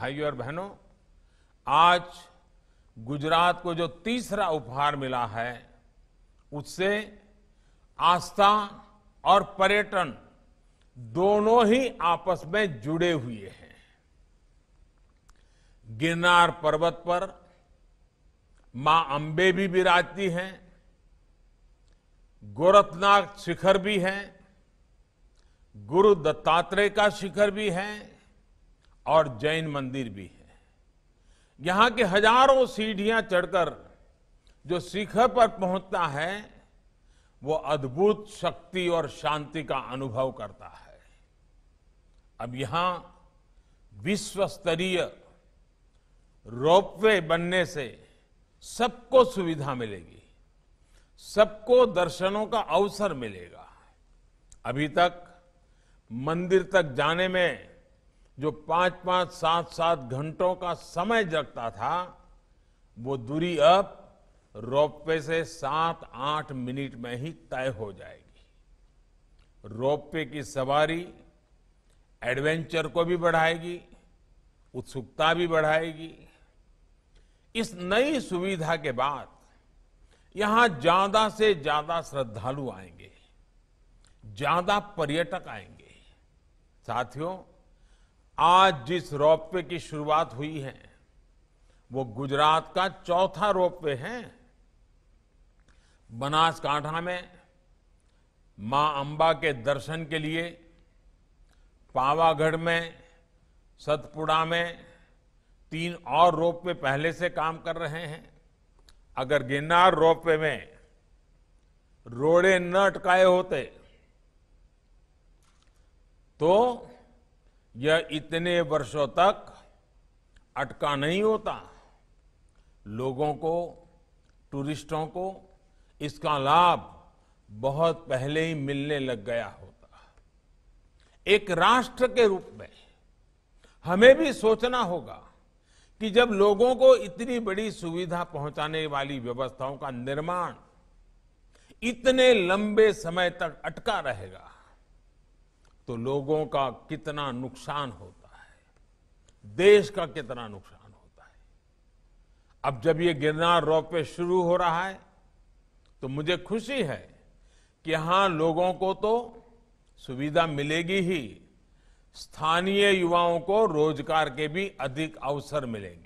भाइयों और बहनों आज गुजरात को जो तीसरा उपहार मिला है उससे आस्था और पर्यटन दोनों ही आपस में जुड़े हुए हैं गिरनार पर्वत पर मां अंबे भी विराजती हैं गोरखनाथ शिखर भी है गुरु दत्तात्रेय का शिखर भी है और जैन मंदिर भी है यहां के हजारों सीढ़ियां चढ़कर जो शिखर पर पहुंचता है वो अद्भुत शक्ति और शांति का अनुभव करता है अब यहां विश्व स्तरीय रोपवे बनने से सबको सुविधा मिलेगी सबको दर्शनों का अवसर मिलेगा अभी तक मंदिर तक जाने में जो पांच पांच सात सात घंटों का समय जगता था वो दूरी अब रोपवे से सात आठ मिनट में ही तय हो जाएगी रोपवे की सवारी एडवेंचर को भी बढ़ाएगी उत्सुकता भी बढ़ाएगी इस नई सुविधा के बाद यहां ज्यादा से ज्यादा श्रद्धालु आएंगे ज्यादा पर्यटक आएंगे साथियों आज जिस रोपवे की शुरुआत हुई है वो गुजरात का चौथा रोपवे है बनासकांठा में मां अंबा के दर्शन के लिए पावागढ़ में सतपुड़ा में तीन और रोपवे पहले से काम कर रहे हैं अगर गिरनार रोपवे में रोड़े न अटकाए होते तो यह इतने वर्षों तक अटका नहीं होता लोगों को टूरिस्टों को इसका लाभ बहुत पहले ही मिलने लग गया होता एक राष्ट्र के रूप में हमें भी सोचना होगा कि जब लोगों को इतनी बड़ी सुविधा पहुंचाने वाली व्यवस्थाओं का निर्माण इतने लंबे समय तक अटका रहेगा तो लोगों का कितना नुकसान होता है देश का कितना नुकसान होता है अब जब ये गिरनार रोप वे शुरू हो रहा है तो मुझे खुशी है कि यहां लोगों को तो सुविधा मिलेगी ही स्थानीय युवाओं को रोजगार के भी अधिक अवसर मिलेंगे